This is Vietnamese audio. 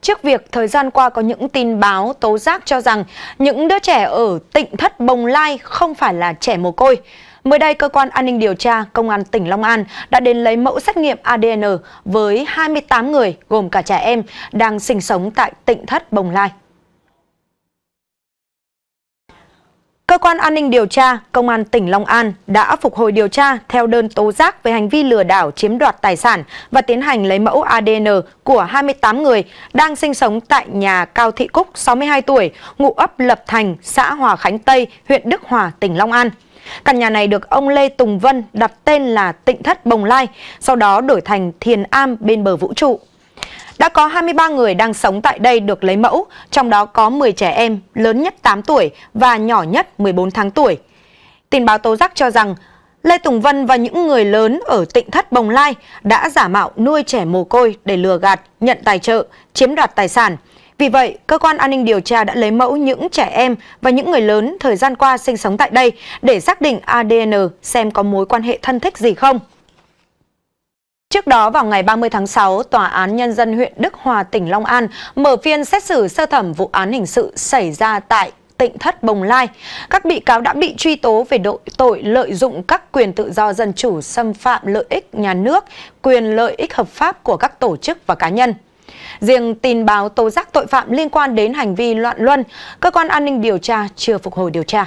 Trước việc thời gian qua có những tin báo tố giác cho rằng những đứa trẻ ở tỉnh Thất Bồng Lai không phải là trẻ mồ côi, mới đây cơ quan an ninh điều tra Công an tỉnh Long An đã đến lấy mẫu xét nghiệm ADN với 28 người gồm cả trẻ em đang sinh sống tại tỉnh Thất Bồng Lai. quan an ninh điều tra Công an tỉnh Long An đã phục hồi điều tra theo đơn tố giác về hành vi lừa đảo chiếm đoạt tài sản và tiến hành lấy mẫu ADN của 28 người đang sinh sống tại nhà Cao Thị Cúc, 62 tuổi, ngụ ấp Lập Thành, xã Hòa Khánh Tây, huyện Đức Hòa, tỉnh Long An. Căn nhà này được ông Lê Tùng Vân đặt tên là Tịnh Thất Bồng Lai, sau đó đổi thành Thiền Am bên bờ vũ trụ. Đã có 23 người đang sống tại đây được lấy mẫu, trong đó có 10 trẻ em lớn nhất 8 tuổi và nhỏ nhất 14 tháng tuổi. Tin báo tố giác cho rằng Lê Tùng Vân và những người lớn ở tỉnh Thất Bồng Lai đã giả mạo nuôi trẻ mồ côi để lừa gạt, nhận tài trợ, chiếm đoạt tài sản. Vì vậy, cơ quan an ninh điều tra đã lấy mẫu những trẻ em và những người lớn thời gian qua sinh sống tại đây để xác định ADN e xem có mối quan hệ thân thích gì không. Trước đó vào ngày 30 tháng 6, Tòa án Nhân dân huyện Đức Hòa, tỉnh Long An mở phiên xét xử sơ thẩm vụ án hình sự xảy ra tại tỉnh Thất Bồng Lai. Các bị cáo đã bị truy tố về đội tội lợi dụng các quyền tự do dân chủ xâm phạm lợi ích nhà nước, quyền lợi ích hợp pháp của các tổ chức và cá nhân. Riêng tin báo tố giác tội phạm liên quan đến hành vi loạn luân, cơ quan an ninh điều tra chưa phục hồi điều tra.